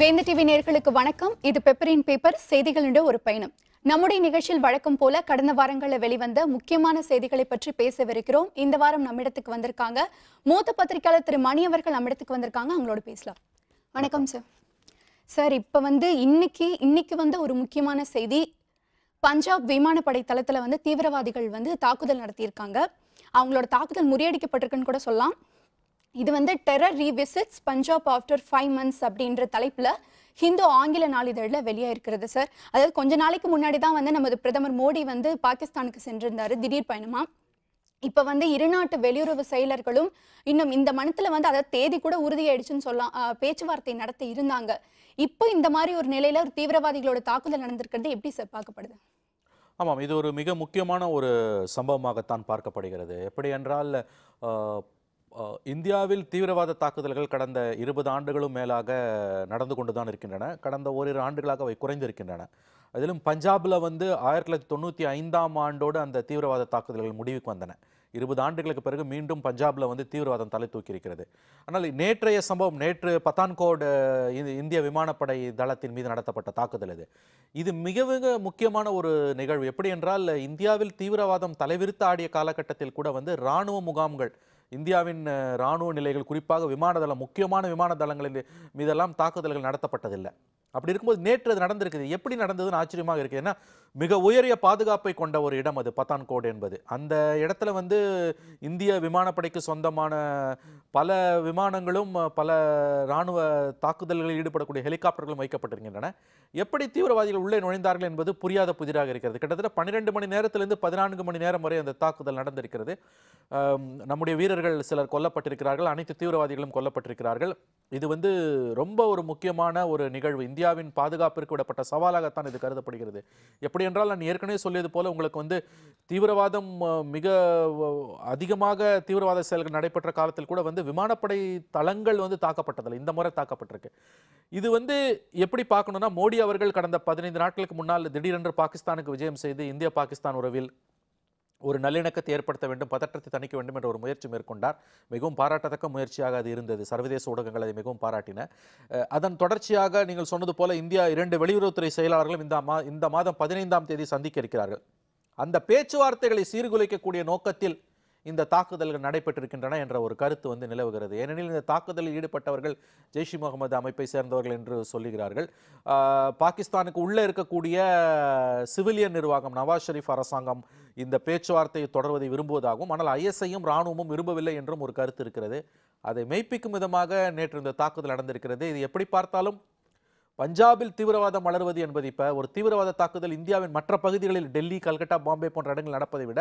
வேந்த TV நேர்களுக்கு வணக்கம் இது பெப்பரின் பேப்பர் செய்திகளுடைய ஒரு பயணம் நம்முடைய நிகழ்ச்சியில் வழக்கம் போல கடந்த வாரங்களில் வெளிவந்த முக்கியமான செய்திகளை பற்றி பேசவிருக்கிறோம் இந்த வாரம் நம்மிடத்துக்கு வந்திருக்காங்க மூத்த பத்திரிகையாளர் திரு மணி அவர்கள் நம்மிடத்துக்கு வந்திருக்காங்க அவங்களோட பேசலாம் வணக்கம் சார் சார் இப்போ வந்து இன்னைக்கு இன்னைக்கு வந்த ஒரு முக்கியமான செய்தி பஞ்சாப் விமானப்படை தளத்தில் வந்து தீவிரவாதிகள் வந்து தாக்குதல் நடத்தியிருக்காங்க அவங்களோட தாக்குதல் முறியடிக்கப்பட்டிருக்குன்னு கூட சொல்லலாம் இது வந்து terror revisits Punjab after five months அப்படின்ற தலைப்பில் ஹிந்து ஆங்கில நாளிதழில் வெளியாயிருக்கிறது சார் அதாவது கொஞ்ச நாளைக்கு முன்னாடி தான் வந்து நமது பிரதமர் மோடி வந்து பாகிஸ்தானுக்கு சென்றிருந்தார் திடீர் பயணமாக இப்போ வந்து இருநாட்டு வெளியுறவு செயலர்களும் இன்னும் இந்த மனத்தில் வந்து அதாவது தேதி கூட உறுதியாயிடுச்சுன்னு சொல்லலாம் பேச்சுவார்த்தை நடத்த இருந்தாங்க இப்போ இந்த மாதிரி ஒரு நிலையில் ஒரு தீவிரவாதிகளோட தாக்குதல் நடந்திருக்கிறது எப்படி சார் பார்க்கப்படுது ஆமாம் இது ஒரு மிக முக்கியமான ஒரு சம்பவமாகத்தான் பார்க்கப்படுகிறது எப்படி என்றால் இந்தியாவில் தீவிரவாத தாக்குதல்கள் கடந்த இருபது ஆண்டுகளும் மேலாக நடந்து கொண்டு தான் இருக்கின்றன கடந்த ஓரிரு ஆண்டுகளாக அவை குறைந்திருக்கின்றன அதிலும் பஞ்சாபில் வந்து ஆயிரத்தி தொள்ளாயிரத்தி தொண்ணூற்றி ஐந்தாம் ஆண்டோடு அந்த தீவிரவாத தாக்குதல்கள் முடிவுக்கு வந்தன இருபது ஆண்டுகளுக்கு பிறகு மீண்டும் பஞ்சாபில் வந்து தீவிரவாதம் தலை தூக்கி இருக்கிறது ஆனால் நேற்றைய சம்பவம் நேற்று பத்தான்கோடு இந்திய விமானப்படை தளத்தின் மீது நடத்தப்பட்ட தாக்குதல் இது இது மிக மிக முக்கியமான ஒரு நிகழ்வு எப்படி என்றால் இந்தியாவில் தீவிரவாதம் தலைவிரித்து ஆடிய காலகட்டத்தில் கூட வந்து இராணுவ முகாம்கள் இந்தியாவின் இராணுவ நிலைகள் குறிப்பாக விமானதளம் முக்கியமான விமான மீதெல்லாம் தாக்குதல்கள் நடத்தப்பட்டதில்லை அப்படி இருக்கும்போது நேற்று அது நடந்திருக்குது எப்படி நடந்ததுன்னு ஆச்சரியமாக இருக்குது ஏன்னா மிக உயரிய பாதுகாப்பை கொண்ட ஒரு இடம் அது பத்தான்கோட் என்பது அந்த இடத்துல வந்து இந்திய விமானப்படைக்கு சொந்தமான பல விமானங்களும் பல இராணுவ தாக்குதல்களில் ஈடுபடக்கூடிய ஹெலிகாப்டர்களும் வைக்கப்பட்டிருக்கின்றன எப்படி தீவிரவாதிகள் உள்ளே நுழைந்தார்கள் என்பது புரியாத புதிராக இருக்கிறது கிட்டத்தட்ட பன்னிரெண்டு மணி நேரத்திலிருந்து பதினான்கு மணி நேரம் வரை அந்த தாக்குதல் நடந்திருக்கிறது நம்முடைய வீரர்கள் சிலர் கொல்லப்பட்டிருக்கிறார்கள் அனைத்து தீவிரவாதிகளும் கொல்லப்பட்டிருக்கிறார்கள் இது வந்து ரொம்ப ஒரு முக்கியமான ஒரு நிகழ்வு இந்தியாவின் பாதுகாப்பிற்கு விடப்பட்ட சவாலாகத்தான் இது கருதப்படுகிறது எப்படி என்றால் நான் ஏற்கனவே சொல்லியது போல உங்களுக்கு வந்து தீவிரவாதம் மிக அதிகமாக தீவிரவாத செயல்கள் நடைபெற்ற காலத்தில் கூட வந்து விமானப்படை தளங்கள் வந்து தாக்கப்பட்டதில்லை இந்த முறை தாக்கப்பட்டிருக்கு இது வந்து எப்படி பார்க்கணும்னா மோடி அவர்கள் கடந்த பதினைந்து நாட்களுக்கு முன்னால் திடீரென்று பாகிஸ்தானுக்கு விஜயம் செய்து இந்திய பாகிஸ்தான் உறவில் ஒரு நல்லிணக்கத்தை ஏற்படுத்த வேண்டும் பதற்றத்தை தணிக்க வேண்டும் என்ற ஒரு முயற்சி மேற்கொண்டார் மிகவும் பாராட்டத்தக்க முயற்சியாக அது இருந்தது சர்வதேச ஊடகங்கள் அதை மிகவும் பாராட்டின அதன் தொடர்ச்சியாக நீங்கள் சொன்னது போல இந்தியா இரண்டு வெளியுறவுத்துறை செயலாளர்களும் இந்த மா இந்த மாதம் பதினைந்தாம் தேதி சந்திக்க இருக்கிறார்கள் அந்த பேச்சுவார்த்தைகளை சீர்குலைக்கக்கூடிய நோக்கத்தில் இந்த தாக்குதல்கள் நடைபெற்றிருக்கின்றன என்ற ஒரு கருத்து வந்து நிலவுகிறது ஏனெனில் இந்த தாக்குதலில் ஈடுபட்டவர்கள் ஜெய்ஷி முகமது அமைப்பை சேர்ந்தவர்கள் என்று சொல்லுகிறார்கள் பாகிஸ்தானுக்கு உள்ளே இருக்கக்கூடிய சிவிலியன் நிர்வாகம் நவாஸ் ஷெரீப் அரசாங்கம் இந்த பேச்சுவார்த்தையை தொடர்வதை விரும்புவதாகவும் ஆனால் ஐஎஸ்ஐயும் இராணுவமும் விரும்பவில்லை என்றும் ஒரு கருத்து இருக்கிறது அதை மெய்ப்பிக்கும் விதமாக நேற்று இந்த தாக்குதல் நடந்திருக்கிறது இது எப்படி பார்த்தாலும் பஞ்சாபில் தீவிரவாதம் வளருவது என்பது இப்போ ஒரு தீவிரவாத தாக்குதல் இந்தியாவின் மற்ற பகுதிகளில் டெல்லி கல்கட்டா பாம்பே போன்ற இடங்கள் நடப்பதை விட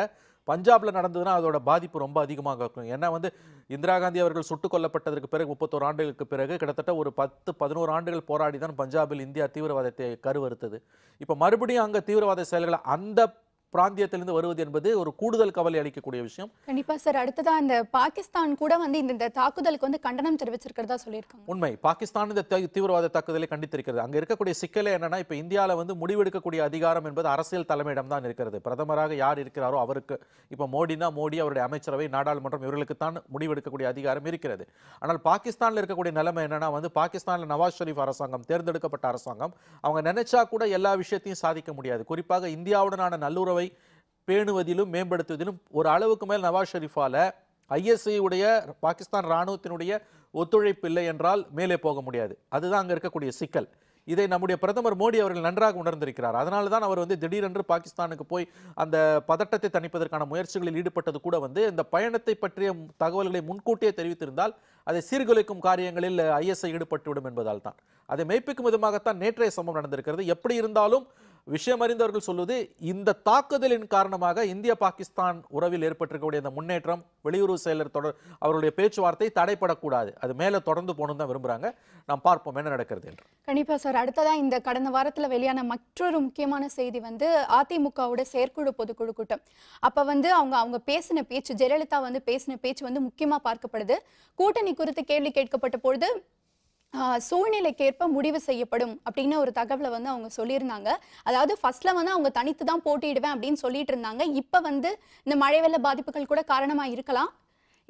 பஞ்சாபில் நடந்ததுன்னா அதோட பாதிப்பு ரொம்ப அதிகமாக இருக்கும் ஏன்னா வந்து இந்திரா காந்தி அவர்கள் சுட்டுக் கொல்லப்பட்டதற்கு பிறகு முப்பத்தோரு ஆண்டுகளுக்கு பிறகு கிட்டத்தட்ட ஒரு பத்து பதினோரு ஆண்டுகள் போராடி தான் பஞ்சாபில் இந்தியா தீவிரவாதத்தை கருவறுத்தது இப்போ மறுபடியும் அங்கே தீவிரவாத செயல்களை அந்த பிராந்தியத்திலிருந்து வருவது என்பது ஒரு கூடுதல் கவலை அளிக்கக்கூடிய விஷயம் கண்டிப்பா சார் அடுத்ததா இந்த பாகிஸ்தான் கூட வந்து இந்த தாக்குதலுக்கு வந்து கண்டனம் தெரிவிச்சிருக்கிறதா சொல்லியிருக்காங்க உண்மை பாகிஸ்தான் இந்த தீவிரவாத தாக்குதலை கண்டித்திருக்கிறது அங்க இருக்கக்கூடிய சிக்கலை என்னன்னா இப்ப இந்தியாவில் வந்து முடிவெடுக்கக்கூடிய அதிகாரம் என்பது அரசியல் தலைமையிடம் தான் இருக்கிறது பிரதமராக யார் இருக்கிறாரோ அவருக்கு இப்ப மோடினா மோடி அவருடைய அமைச்சரவை நாடாளுமன்றம் இவர்களுக்கு தான் முடிவெடுக்கக்கூடிய அதிகாரம் இருக்கிறது ஆனால் பாகிஸ்தானில் இருக்கக்கூடிய நிலைமை என்னன்னா வந்து பாகிஸ்தானில் நவாஸ் ஷெரீப் அரசாங்கம் தேர்ந்தெடுக்கப்பட்ட அரசாங்கம் அவங்க நினைச்சா கூட எல்லா விஷயத்தையும் சாதிக்க முடியாது குறிப்பாக இந்தியாவுடனான நல்லுறவை உறவை பேணுவதிலும் மேம்படுத்துவதிலும் ஒரு அளவுக்கு மேல் நவாஸ் ஷெரீஃபால் ஐஎஸ்ஐ உடைய பாகிஸ்தான் இராணுவத்தினுடைய ஒத்துழைப்பு இல்லை என்றால் மேலே போக முடியாது அதுதான் அங்கே இருக்கக்கூடிய சிக்கல் இதை நம்முடைய பிரதமர் மோடி அவர்கள் நன்றாக உணர்ந்திருக்கிறார் அதனால தான் அவர் வந்து திடீரென்று பாகிஸ்தானுக்கு போய் அந்த பதட்டத்தை தணிப்பதற்கான முயற்சிகளில் ஈடுபட்டது கூட வந்து இந்த பயணத்தை பற்றிய தகவல்களை முன்கூட்டியே தெரிவித்திருந்தால் அதை சீர்குலைக்கும் காரியங்களில் ஐஎஸ்ஐ ஈடுபட்டுவிடும் என்பதால் தான் அதை மெய்ப்பிக்கும் விதமாகத்தான் நேற்றைய சம்பவம் நடந்திருக்கிறது எப்படி இருந்தாலும் விஷயம் அறிந்தவர்கள் சொல்லுவது இந்த தாக்குதலின் காரணமாக இந்திய பாகிஸ்தான் உறவில் ஏற்பட்டிருக்கக்கூடிய இந்த முன்னேற்றம் வெளியுறவு செயலர் தொடர் அவருடைய பேச்சுவார்த்தை தடைப்படக்கூடாது அது மேலே தொடர்ந்து போகணும் தான் விரும்புகிறாங்க நாம் பார்ப்போம் என்ன நடக்கிறது என்று கண்டிப்பாக சார் அடுத்ததான் இந்த கடந்த வாரத்தில் வெளியான மற்றொரு முக்கியமான செய்தி வந்து அதிமுகவோட செயற்குழு பொதுக்குழு கூட்டம் அப்போ வந்து அவங்க அவங்க பேசின பேச்சு ஜெயலலிதா வந்து பேசின பேச்சு வந்து முக்கியமாக பார்க்கப்படுது கூட்டணி குறித்து கேள்வி கேட்கப்பட்ட பொழுது சூழ்நிலைக்கேற்ப முடிவு செய்யப்படும் அப்படின்னு ஒரு தகவலை வந்து அவங்க சொல்லியிருந்தாங்க அதாவது ஃபர்ஸ்ட்ல வந்து அவங்க தனித்து தான் போட்டியிடுவேன் அப்படின்னு சொல்லிட்டு இருந்தாங்க இப்போ வந்து இந்த மழை வெள்ள பாதிப்புகள் கூட காரணமாக இருக்கலாம்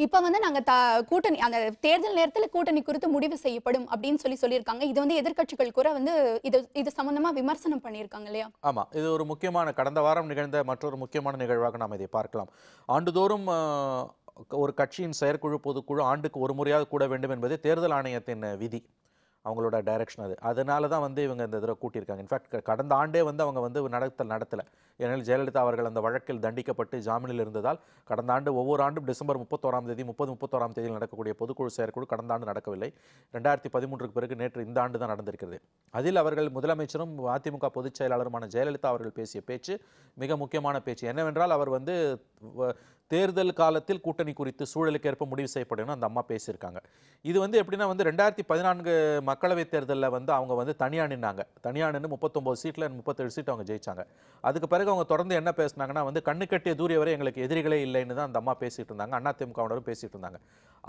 இப்போ வந்து நாங்கள் த கூட்டணி அந்த தேர்தல் நேரத்தில் கூட்டணி குறித்து முடிவு செய்யப்படும் அப்படின்னு சொல்லி சொல்லியிருக்காங்க இது வந்து எதிர்கட்சிகள் கூட வந்து இது இது சம்மந்தமாக விமர்சனம் பண்ணியிருக்காங்க இல்லையா ஆமாம் இது ஒரு முக்கியமான கடந்த வாரம் நிகழ்ந்த மற்றொரு முக்கியமான நிகழ்வாக நாம் இதை பார்க்கலாம் ஆண்டுதோறும் ஒரு கட்சியின் செயற்குழு பொதுக்குழு ஆண்டுக்கு ஒரு முறையாவது கூட வேண்டும் என்பது தேர்தல் ஆணையத்தின் விதி அவங்களோட டைரக்ஷன் அது அதனால தான் வந்து இவங்க இந்த தடவை கூட்டியிருக்காங்க இன்ஃபேக்ட் கடந்த ஆண்டே வந்து அவங்க வந்து நடத்தல் நடத்தலை ஏனெனில் ஜெயலலிதா அவர்கள் அந்த வழக்கில் தண்டிக்கப்பட்டு ஜாமீனில் இருந்ததால் கடந்த ஆண்டு ஒவ்வொரு ஆண்டும் டிசம்பர் முப்பத்தோராம் தேதி முப்பது முப்பத்தோராம் தேதியில் நடக்கக்கூடிய பொதுக்குழு செயற்குழு கடந்த ஆண்டு நடக்கவில்லை ரெண்டாயிரத்தி பதிமூன்றுக்கு பிறகு நேற்று இந்த ஆண்டு தான் நடந்திருக்கிறது அதில் அவர்கள் முதலமைச்சரும் அதிமுக பொதுச் செயலாளருமான ஜெயலலிதா அவர்கள் பேசிய பேச்சு மிக முக்கியமான பேச்சு என்னவென்றால் அவர் வந்து தேர்தல் காலத்தில் கூட்டணி குறித்து சூழலுக்கு ஏற்ப முடிவு செய்யப்படும் அந்த அம்மா பேசியிருக்காங்க இது வந்து எப்படின்னா வந்து ரெண்டாயிரத்தி பதினான்கு மக்களவைத் தேர்தலில் வந்து அவங்க வந்து தனியாக நின்னாங்க தனியாக நின்று முப்பத்தொம்போது சீட்டில் முப்பத்தேழு சீட் அவங்க ஜெயிச்சாங்க அதுக்கு பிறகு அவங்க தொடர்ந்து என்ன பேசினாங்கன்னா வந்து கண்ணு கட்டிய தூரிய வரை எங்களுக்கு எதிரிகளே இல்லைன்னு தான் அந்த அம்மா பேசிகிட்டு இருந்தாங்க திமுகவினரும் பேசிகிட்டு இருந்தாங்க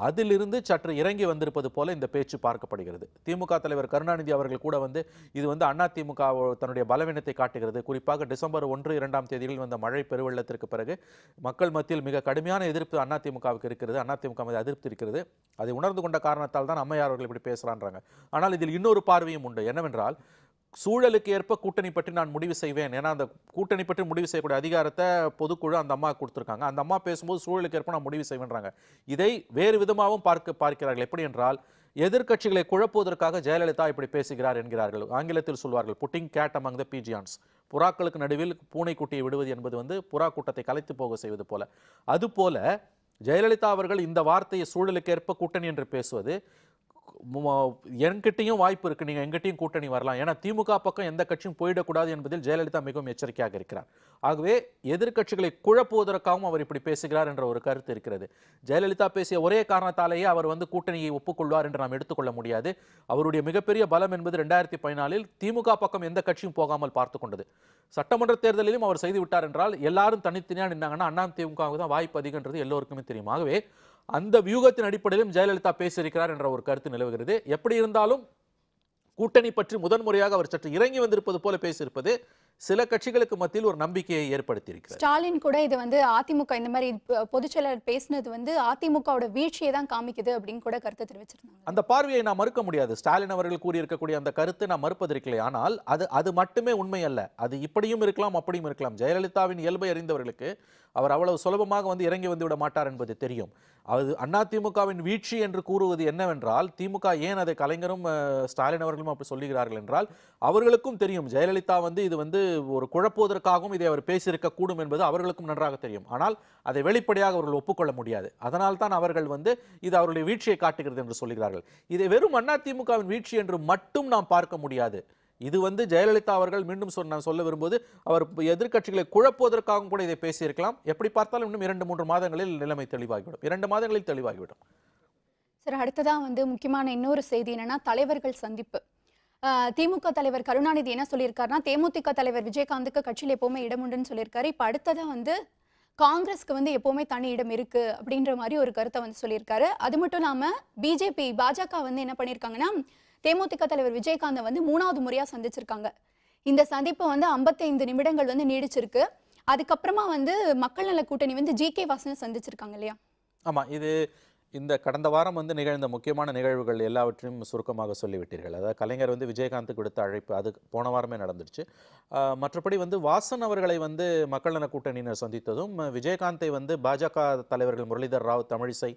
அதிலிருந்து சற்று இறங்கி வந்திருப்பது போல இந்த பேச்சு பார்க்கப்படுகிறது திமுக தலைவர் கருணாநிதி அவர்கள் கூட வந்து இது வந்து அண்ணா திமுக தன்னுடைய பலவீனத்தை காட்டுகிறது குறிப்பாக டிசம்பர் ஒன்று இரண்டாம் தேதியில் வந்த மழை பெருவெள்ளத்திற்கு பிறகு மக்கள் மத்தியில் மிக கடுமையான எதிர்ப்பு அதிமுகவுக்கு இருக்கிறது அதிமுக மீது அதிருப்தி இருக்கிறது அதை உணர்ந்து கொண்ட காரணத்தால் தான் அம்மையார் அவர்கள் இப்படி பேசுகிறான்றாங்க ஆனால் இதில் இன்னொரு பார்வையும் உண்டு என்னவென்றால் சூழலுக்கு ஏற்ப கூட்டணி பற்றி நான் முடிவு செய்வேன் ஏன்னா அந்த கூட்டணி பற்றி முடிவு செய்யக்கூடிய அதிகாரத்தை பொதுக்குழு அந்த அம்மா கொடுத்துருக்காங்க அந்த அம்மா பேசும்போது சூழலுக்கு ஏற்ப நான் முடிவு செய்வேன்றாங்க இதை வேறு விதமாகவும் பார்க்க பார்க்கிறார்கள் எப்படி என்றால் எதிர்கட்சிகளை குழப்புவதற்காக ஜெயலலிதா இப்படி பேசுகிறார் என்கிறார்கள் ஆங்கிலத்தில் சொல்வார்கள் putting cat among the pigeons புறாக்களுக்கு நடுவில் பூனைக்குட்டியை விடுவது என்பது வந்து புறா கூட்டத்தை கலைத்து போக செய்வது போல அதுபோல ஜெயலலிதா அவர்கள் இந்த வார்த்தையை சூழலுக்கு ஏற்ப கூட்டணி என்று பேசுவது என்கிட்டையும் வாய்ப்பு இருக்குது நீங்கள் எங்கிட்டையும் கூட்டணி வரலாம் ஏன்னா திமுக பக்கம் எந்த கட்சியும் போயிடக்கூடாது என்பதில் ஜெயலலிதா மிகவும் எச்சரிக்கையாக இருக்கிறார் ஆகவே எதிர்கட்சிகளை குழப்புவதற்காகவும் அவர் இப்படி பேசுகிறார் என்ற ஒரு கருத்து இருக்கிறது ஜெயலலிதா பேசிய ஒரே காரணத்தாலேயே அவர் வந்து கூட்டணியை ஒப்புக்கொள்வார் என்று நாம் எடுத்துக்கொள்ள முடியாது அவருடைய மிகப்பெரிய பலம் என்பது ரெண்டாயிரத்தி பதினாலில் திமுக பக்கம் எந்த கட்சியும் போகாமல் பார்த்து கொண்டது சட்டமன்ற தேர்தலிலும் அவர் செய்து விட்டார் என்றால் எல்லாரும் தனித்தனியாக நின்றாங்கன்னா அண்ணா திமுக தான் வாய்ப்பு அதிகன்றது எல்லோருக்குமே தெரியும் ஆகவே அந்த வியூகத்தின் அடிப்படையிலும் ஜெயலலிதா பேசியிருக்கிறார் என்ற ஒரு கருத்து நிலவுகிறது எப்படி இருந்தாலும் கூட்டணி பற்றி முதன்முறையாக அவர் சற்று இறங்கி வந்திருப்பது போல பேசியிருப்பது சில கட்சிகளுக்கு மத்தியில் ஒரு நம்பிக்கையை ஏற்படுத்தியிருக்கு ஸ்டாலின் கூட இது வந்து அதிமுக இந்த மாதிரி பொதுச்செயலர் பேசினது வந்து அதிமுகவோட வீழ்ச்சியை தான் காமிக்குது அப்படின்னு கூட கருத்து தெரிவிச்சிருந்தாங்க அந்த பார்வையை நான் மறுக்க முடியாது ஸ்டாலின் அவர்கள் கூறியிருக்கக்கூடிய அந்த கருத்து நான் மறுப்பதற்கில்லை ஆனால் அது அது மட்டுமே உண்மை அல்ல அது இப்படியும் இருக்கலாம் அப்படியும் இருக்கலாம் ஜெயலலிதாவின் இயல்பை அறிந்தவர்களுக்கு அவர் அவ்வளவு சுலபமாக வந்து இறங்கி வந்து விட மாட்டார் என்பது தெரியும் அது அதிமுகவின் வீழ்ச்சி என்று கூறுவது என்னவென்றால் திமுக ஏன் அதை கலைஞரும் ஸ்டாலின் அவர்களும் அப்படி சொல்லுகிறார்கள் என்றால் அவர்களுக்கும் தெரியும் ஜெயலலிதா வந்து இது வந்து ஒரு குழப்புவதற்காகவும் இதை அவர் பேசியிருக்கக்கூடும் என்பது அவர்களுக்கும் நன்றாக தெரியும் ஆனால் அதை வெளிப்படையாக அவர்கள் ஒப்புக்கொள்ள முடியாது அதனால்தான் அவர்கள் வந்து இது அவருடைய வீழ்ச்சியை காட்டுகிறது என்று சொல்கிறார்கள் இதை வெறும் அதிமுகவின் வீழ்ச்சி என்று மட்டும் நாம் பார்க்க முடியாது இது வந்து ஜெயலலிதா அவர்கள் மீண்டும் சொன்ன சொல்ல விரும்புவது அவர் எதிர்க்கட்சிகளை குழப்புவதற்காகவும் கூட இதை பேசியிருக்கலாம் எப்படி பார்த்தாலும் இன்னும் இரண்டு மூன்று மாதங்களில் நிலைமை தெளிவாகிவிடும் இரண்டு மாதங்களில் தெளிவாகிவிடும் சார் அடுத்ததான் வந்து முக்கியமான இன்னொரு செய்தி என்னன்னா தலைவர்கள் சந்திப்பு திமுக தலைவர் கருணாநிதி என்ன சொல்லியிருக்காருனா தேமுதிக தலைவர் விஜயகாந்துக்கு கட்சியில் எப்பவுமே இடம் உண்டுன்னு சொல்லியிருக்காரு இப்போ அடுத்ததான் வந்து காங்கிரஸ்க்கு வந்து எப்பவுமே தனி இடம் இருக்கு அப்படின்ற மாதிரி ஒரு கருத்தை வந்து சொல்லியிருக்காரு அது மட்டும் இல்லாம பிஜேபி பாஜக வந்து என்ன பண்ணியிருக்காங்கன்னா தேமுதிக தலைவர் விஜயகாந்தை வந்து மூணாவது முறையா சந்திச்சிருக்காங்க இந்த சந்திப்பு வந்து ஐம்பத்தைந்து நிமிடங்கள் வந்து நீடிச்சிருக்கு அதுக்கப்புறமா வந்து மக்கள் நல கூட்டணி வந்து ஜி கே வாசனை சந்திச்சிருக்காங்க இல்லையா ஆமா இது இந்த கடந்த வாரம் வந்து நிகழ்ந்த முக்கியமான நிகழ்வுகள் எல்லாவற்றையும் சுருக்கமாக சொல்லிவிட்டீர்கள் அதாவது கலைஞர் வந்து விஜயகாந்த் கொடுத்த அழைப்பு அது போன வாரமே நடந்துருச்சு மற்றபடி வந்து வாசன் அவர்களை வந்து மக்கள் நல கூட்டணியினர் சந்தித்ததும் விஜயகாந்தை வந்து பாஜக தலைவர்கள் முரளிதர் ராவ் தமிழிசை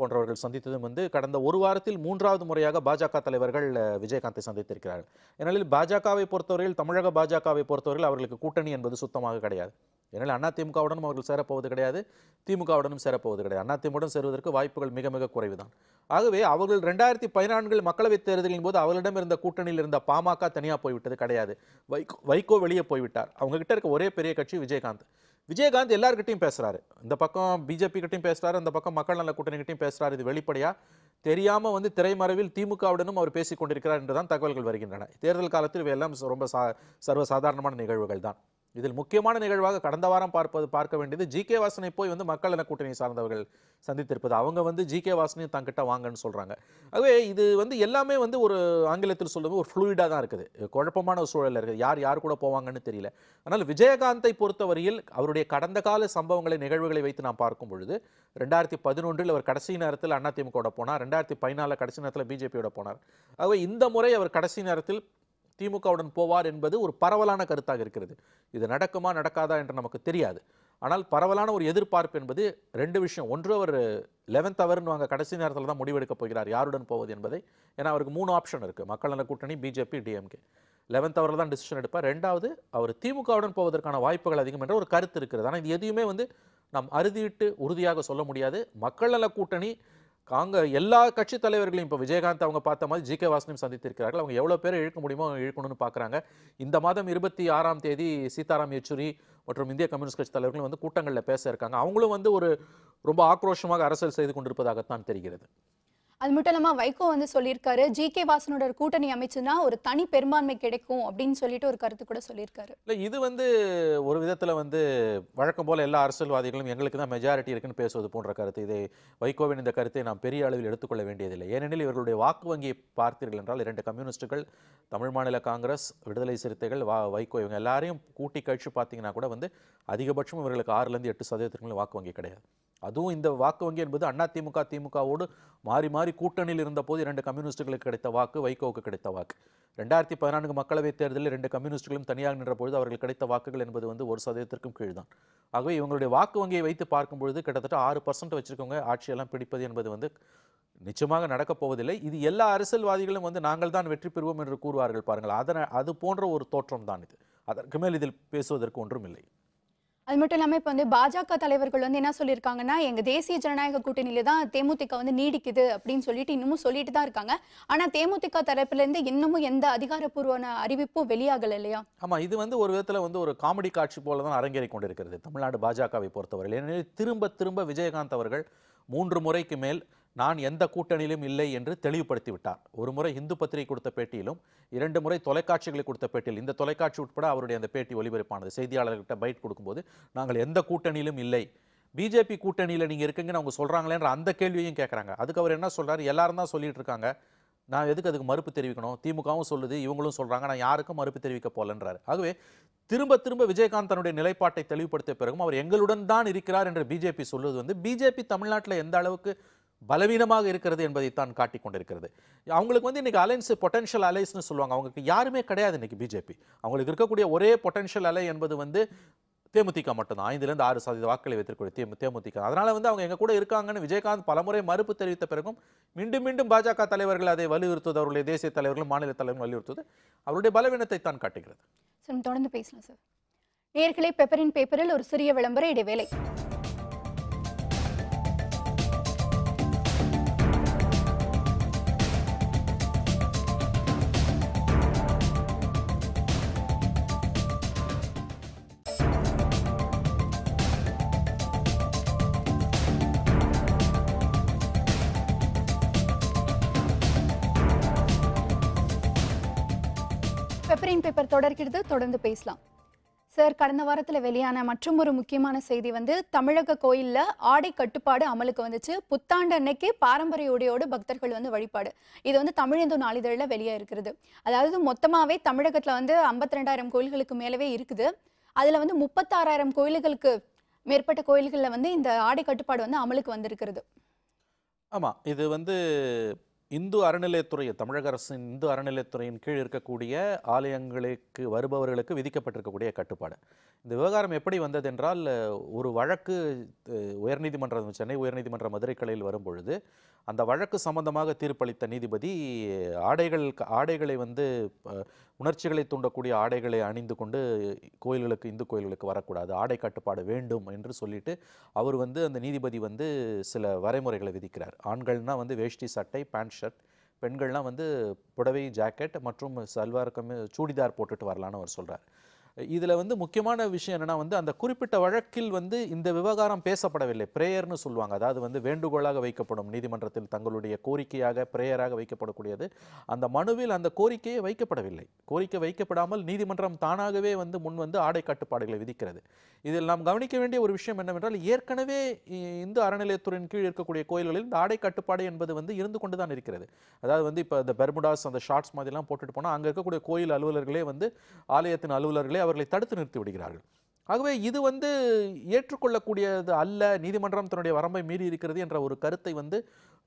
போன்றவர்கள் சந்தித்ததும் வந்து கடந்த ஒரு வாரத்தில் மூன்றாவது முறையாக பாஜக தலைவர்கள் விஜயகாந்தை சந்தித்திருக்கிறார்கள் ஏனெனில் பாஜகவை பொறுத்தவரையில் தமிழக பாஜகவை பொறுத்தவரையில் அவர்களுக்கு கூட்டணி என்பது சுத்தமாக கிடையாது ஏனால் அதிமுகவுடனும் அவர்கள் சேரப்போவது கிடையாது திமுகவுடனும் சேரப்போவது கிடையாது அதிமுகவுடன் சேருவதற்கு வாய்ப்புகள் மிக மிக குறைவு தான் ஆகவே அவர்கள் ரெண்டாயிரத்தி பதினான்கில் மக்களவைத் தேர்தலின் போது அவர்களிடம் இருந்த கூட்டணியில் இருந்த பாமக தனியாக போய்விட்டது கிடையாது வைகோ வைகோ வெளியே போய்விட்டார் அவங்க கிட்ட இருக்க ஒரே பெரிய கட்சி விஜயகாந்த் விஜயகாந்த் எல்லார்கிட்டையும் பேசுகிறாரு இந்த பக்கம் பிஜேபி கிட்டையும் பேசுகிறாரு அந்த பக்கம் மக்கள் நல கூட்டணி கிட்டையும் இது வெளிப்படையாக தெரியாமல் வந்து திரைமறைவில் திமுகவுடனும் அவர் பேசிக் கொண்டிருக்கிறார் என்றுதான் தகவல்கள் வருகின்றன தேர்தல் காலத்தில் இவையெல்லாம் ரொம்ப சா சர்வசாதாரணமான நிகழ்வுகள் தான் இதில் முக்கியமான நிகழ்வாக கடந்த வாரம் பார்ப்பது பார்க்க வேண்டியது ஜி கே வாசனை போய் வந்து மக்கள் என கூட்டணி சார்ந்தவர்கள் சந்தித்திருப்பது அவங்க வந்து ஜி கே வாசனையும் தங்கிட்ட வாங்கன்னு சொல்கிறாங்க ஆகவே இது வந்து எல்லாமே வந்து ஒரு ஆங்கிலத்தில் சொல்லும்போது ஒரு ஃப்ளூயிடாக தான் இருக்குது குழப்பமான ஒரு சூழலில் இருக்குது யார் யார் கூட போவாங்கன்னு தெரியல ஆனால் விஜயகாந்தை பொறுத்தவரையில் அவருடைய கடந்த கால சம்பவங்களை நிகழ்வுகளை வைத்து நான் பார்க்கும் பொழுது ரெண்டாயிரத்தி பதினொன்றில் அவர் கடைசி நேரத்தில் அதிமுகவோட போனார் ரெண்டாயிரத்தி பதினாலில் கடைசி நேரத்தில் பிஜேபியோட போனார் ஆகவே இந்த முறை அவர் கடைசி நேரத்தில் திமுகவுடன் போவார் என்பது ஒரு பரவலான கருத்தாக இருக்கிறது இது நடக்குமா நடக்காதா என்று நமக்கு தெரியாது ஆனால் பரவலான ஒரு எதிர்பார்ப்பு என்பது ரெண்டு விஷயம் ஒன்று அவர் லெவன்த் அவர்னு வாங்க கடைசி நேரத்தில் தான் முடிவெடுக்க போகிறார் யாருடன் போவது என்பதை ஏன்னா அவருக்கு மூணு ஆப்ஷன் இருக்குது மக்கள் நல கூட்டணி பிஜேபி டிஎம்கே லெவன்த் அவரில் தான் டிசிஷன் எடுப்பார் ரெண்டாவது அவர் திமுகவுடன் போவதற்கான வாய்ப்புகள் அதிகம் என்ற ஒரு கருத்து இருக்கிறது ஆனால் இது எதையுமே வந்து நாம் அறுதியிட்டு உறுதியாக சொல்ல முடியாது மக்கள் நல கூட்டணி அங்கே எல்லா கட்சி தலைவர்களையும் இப்போ விஜயகாந்த் அவங்க பார்த்த மாதிரி ஜி கே வாசனையும் சந்தித்திருக்கிறார்கள் அவங்க எவ்வளோ பேர் இழுக்க முடியுமோ அவங்க இழுக்கணும்னு பார்க்குறாங்க இந்த மாதம் இருபத்தி ஆறாம் தேதி சீதாராம் யெச்சூரி மற்றும் இந்திய கம்யூனிஸ்ட் கட்சி தலைவர்களும் வந்து கூட்டங்களில் பேச இருக்காங்க அவங்களும் வந்து ஒரு ரொம்ப ஆக்ரோஷமாக அரசியல் செய்து கொண்டிருப்பதாகத்தான் தெரிகிறது அது மட்டும் இல்லாமல் வைகோ வந்து சொல்லியிருக்காரு ஜி கே வாசனோட கூட்டணி அமைச்சுன்னா ஒரு தனி பெரும்பான்மை கிடைக்கும் அப்படின்னு சொல்லிட்டு ஒரு கருத்து கூட சொல்லியிருக்காரு இல்லை இது வந்து ஒரு விதத்தில் வந்து வழக்கம் போல் எல்லா அரசியல்வாதிகளும் எங்களுக்கு தான் மெஜாரிட்டி இருக்குன்னு பேசுவது போன்ற கருத்து இதை வைகோவின் இந்த கருத்தை நாம் பெரிய அளவில் எடுத்துக்கொள்ள வேண்டியதில்லை ஏனெனில் இவர்களுடைய வாக்கு வங்கியை பார்த்தீர்கள் என்றால் இரண்டு கம்யூனிஸ்டுகள் தமிழ் மாநில காங்கிரஸ் விடுதலை சிறுத்தைகள் வா வைகோ இவங்க எல்லாரையும் கூட்டி கழிச்சு பார்த்தீங்கன்னா கூட வந்து அதிகபட்சம் இவர்களுக்கு ஆறுலேருந்து எட்டு சதவீதத்திற்கு வாக்கு வங்கி கிடையாது அதுவும் இந்த வாக்கு வங்கி என்பது அண்ணா திமுக திமுகவோடு மாறி மாறி கூட்டணியில் இருந்தபோது இரண்டு கம்யூனிஸ்டுகளுக்கு கிடைத்த வாக்கு வைகோவுக்கு கிடைத்த வாக்கு ரெண்டாயிரத்தி பதினான்கு மக்களவைத் தேர்தலில் ரெண்டு கம்யூனிஸ்டுகளும் தனியாக நின்றபொழுது அவர்கள் கிடைத்த வாக்குகள் என்பது வந்து ஒரு சதவீதத்திற்கும் கீழ்தான் ஆகவே இவங்களுடைய வாக்கு வங்கியை வைத்து பார்க்கும்பொழுது கிட்டத்தட்ட ஆறு பர்சன்ட் வச்சுருக்கவங்க ஆட்சியெல்லாம் பிடிப்பது என்பது வந்து நிச்சயமாக நடக்கப் போவதில்லை இது எல்லா அரசியல்வாதிகளும் வந்து நாங்கள் தான் வெற்றி பெறுவோம் என்று கூறுவார்கள் பாருங்கள் அதனை அது போன்ற ஒரு தோற்றம் தான் இது அதற்கு மேல் இதில் பேசுவதற்கு ஒன்றும் இல்லை அது மட்டும் இல்லாமல் இப்போ வந்து பாஜக தலைவர்கள் வந்து என்ன சொல்லியிருக்காங்கன்னா எங்கள் தேசிய ஜனநாயக கூட்டணியில தான் தேமுதிக வந்து நீடிக்குது அப்படின்னு சொல்லிட்டு இன்னமும் சொல்லிட்டு தான் இருக்காங்க ஆனால் தேமுதிக தரப்புலேருந்து இன்னமும் எந்த அதிகாரப்பூர்வ அறிவிப்பும் வெளியாகலை இல்லையா ஆமாம் இது வந்து ஒரு விதத்தில் வந்து ஒரு காமெடி காட்சி போல தான் அரங்கேறி கொண்டிருக்கிறது தமிழ்நாடு பாஜகவை பொறுத்தவரையில் ஏனெனில் திரும்ப திரும்ப விஜயகாந்த் அவர்கள் மூன்று முறைக்கு மேல் நான் எந்த கூட்டணியிலும் இல்லை என்று தெளிவுபடுத்திவிட்டார் ஒரு முறை இந்து பத்திரிகை கொடுத்த பேட்டியிலும் இரண்டு முறை தொலைக்காட்சிகளை கொடுத்த பேட்டியில் இந்த தொலைக்காட்சி உட்பட அவருடைய அந்த பேட்டி ஒலிபரப்பானது செய்தியாளர்கிட்ட பைட் கொடுக்கும்போது நாங்கள் எந்த கூட்டணியிலும் இல்லை பிஜேபி கூட்டணியில் நீங்கள் இருக்குங்கன்னு அவங்க சொல்கிறாங்களேன்ற அந்த கேள்வியையும் கேட்குறாங்க அதுக்கு அவர் என்ன சொல்கிறார் எல்லாரும் தான் சொல்லிகிட்டு இருக்காங்க நான் எதுக்கு அதுக்கு மறுப்பு தெரிவிக்கணும் திமுகவும் சொல்லுது இவங்களும் சொல்கிறாங்க நான் யாருக்கும் மறுப்பு தெரிவிக்க போலன்றார் ஆகவே திரும்ப திரும்ப விஜயகாந்த் தன்னுடைய நிலைப்பாட்டை தெளிவுபடுத்திய பிறகும் அவர் எங்களுடன் தான் இருக்கிறார் என்று பிஜேபி சொல்வது வந்து பிஜேபி தமிழ்நாட்டில் எந்த அளவுக்கு பலவீனமாக இருக்கிறது என்பதைத்தான் காட்டிக் கொண்டிருக்கிறது அவங்களுக்கு வந்து இன்றைக்கி அலைன்ஸ் பொட்டன்ஷியல் அலைன்ஸ்னு சொல்லுவாங்க அவங்களுக்கு யாருமே கிடையாது இன்றைக்கி பிஜேபி அவங்களுக்கு இருக்கக்கூடிய ஒரே பொட்டன்ஷியல் அலை என்பது வந்து தேமுதிக மட்டும்தான் ஐந்துலேருந்து ஆறு சதவீத வாக்களை வைத்திருக்கூடிய தேமு தேமுதிக அதனால் வந்து அவங்க எங்கள் கூட இருக்காங்கன்னு விஜயகாந்த் பலமுறை மறுப்பு தெரிவித்த பிறகும் மீண்டும் மீண்டும் பாஜக தலைவர்கள் அதை வலியுறுத்துவது அவருடைய தேசிய தலைவர்கள் மாநில தலைவர்களும் வலியுறுத்துவது அவருடைய பலவீனத்தை தான் காட்டுகிறது தொடர்ந்து பேசலாம் சார் நேர்களை பெப்பரின் பேப்பரில் ஒரு சிறிய விளம்பர இடைவேளை இப்போ தொடர்கிறது தொடர்ந்து பேசலாம் சார் கடந்த வாரத்தில் வெளியான மற்றும் ஒரு முக்கியமான செய்தி வந்து தமிழக கோயிலில் ஆடை கட்டுப்பாடு அமலுக்கு வந்துச்சு புத்தாண்டு அன்னைக்கு பாரம்பரிய உடையோடு பக்தர்கள் வந்து வழிபாடு இது வந்து தமிழிந்து நாளிதழில் வெளியே இருக்கிறது அதாவது மொத்தமாகவே தமிழகத்தில் வந்து ஐம்பத்தி ரெண்டாயிரம் கோயில்களுக்கு மேலவே இருக்குது அதில் வந்து முப்பத்தாறாயிரம் கோயில்களுக்கு மேற்பட்ட கோயில்களில் வந்து இந்த ஆடை கட்டுப்பாடு வந்து அமலுக்கு வந்திருக்கிறது ஆமாம் இது வந்து இந்து அறநிலையத்துறை தமிழக அரசின் இந்து அறநிலையத்துறையின் கீழ் இருக்கக்கூடிய ஆலயங்களுக்கு வருபவர்களுக்கு விதிக்கப்பட்டிருக்கக்கூடிய கட்டுப்பாடு இந்த விவகாரம் எப்படி வந்தது என்றால் ஒரு வழக்கு உயர்நீதிமன்றம் சென்னை உயர்நீதிமன்ற மதுரை கிளையில் வரும்பொழுது அந்த வழக்கு சம்பந்தமாக தீர்ப்பளித்த நீதிபதி ஆடைகள் ஆடைகளை வந்து உணர்ச்சிகளை தூண்டக்கூடிய ஆடைகளை அணிந்து கொண்டு கோயில்களுக்கு இந்து கோயில்களுக்கு வரக்கூடாது ஆடை கட்டுப்பாடு வேண்டும் என்று சொல்லிட்டு அவர் வந்து அந்த நீதிபதி வந்து சில வரைமுறைகளை விதிக்கிறார் ஆண்கள்னால் வந்து வேஷ்டி சட்டை பேண்ட் ஷர்ட் பெண்கள்லாம் வந்து புடவை ஜாக்கெட் மற்றும் சல்வார்க்கமே சூடிதார் போட்டுட்டு வரலான்னு அவர் சொல்கிறார் இதில் வந்து முக்கியமான விஷயம் என்னென்னா வந்து அந்த குறிப்பிட்ட வழக்கில் வந்து இந்த விவகாரம் பேசப்படவில்லை பிரேயர்னு சொல்லுவாங்க அதாவது வந்து வேண்டுகோளாக வைக்கப்படும் நீதிமன்றத்தில் தங்களுடைய கோரிக்கையாக பிரேயராக வைக்கப்படக்கூடியது அந்த மனுவில் அந்த கோரிக்கையை வைக்கப்படவில்லை கோரிக்கை வைக்கப்படாமல் நீதிமன்றம் தானாகவே வந்து முன் வந்து ஆடை கட்டுப்பாடுகளை விதிக்கிறது இதில் நாம் கவனிக்க வேண்டிய ஒரு விஷயம் என்னவென்றால் ஏற்கனவே இந்து அறநிலையத்துறையின் கீழ் இருக்கக்கூடிய கோயில்களில் இந்த ஆடை கட்டுப்பாடு என்பது வந்து இருந்து கொண்டு தான் இருக்கிறது அதாவது வந்து இப்போ இந்த பெர்முடாஸ் அந்த ஷார்ட்ஸ் மாதிரிலாம் போட்டுட்டு போனால் அங்கே இருக்கக்கூடிய கோயில் அலுவலர்களே வந்து ஆலயத்தின் அலுவலர்களே அவர்களை தடுத்து நிறுத்தி விடுகிறார்கள் ஆகவே இது வந்து ஏற்றுக்கொள்ளக்கூடியது அல்ல நீதிமன்றம் தன்னுடைய வரம்பை மீறி இருக்கிறது என்ற ஒரு கருத்தை வந்து